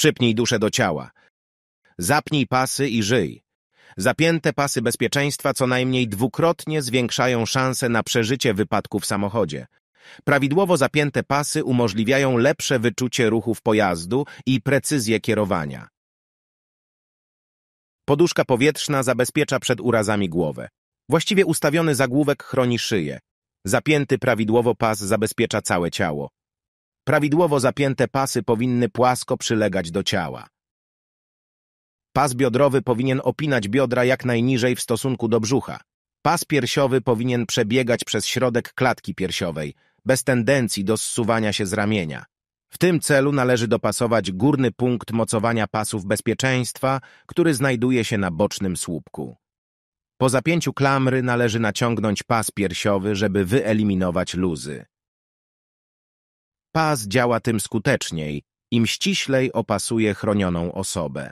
Przypnij duszę do ciała. Zapnij pasy i żyj. Zapięte pasy bezpieczeństwa co najmniej dwukrotnie zwiększają szanse na przeżycie wypadku w samochodzie. Prawidłowo zapięte pasy umożliwiają lepsze wyczucie ruchów pojazdu i precyzję kierowania. Poduszka powietrzna zabezpiecza przed urazami głowę. Właściwie ustawiony zagłówek chroni szyję. Zapięty prawidłowo pas zabezpiecza całe ciało. Prawidłowo zapięte pasy powinny płasko przylegać do ciała. Pas biodrowy powinien opinać biodra jak najniżej w stosunku do brzucha. Pas piersiowy powinien przebiegać przez środek klatki piersiowej, bez tendencji do zsuwania się z ramienia. W tym celu należy dopasować górny punkt mocowania pasów bezpieczeństwa, który znajduje się na bocznym słupku. Po zapięciu klamry należy naciągnąć pas piersiowy, żeby wyeliminować luzy. Pas działa tym skuteczniej, im ściślej opasuje chronioną osobę.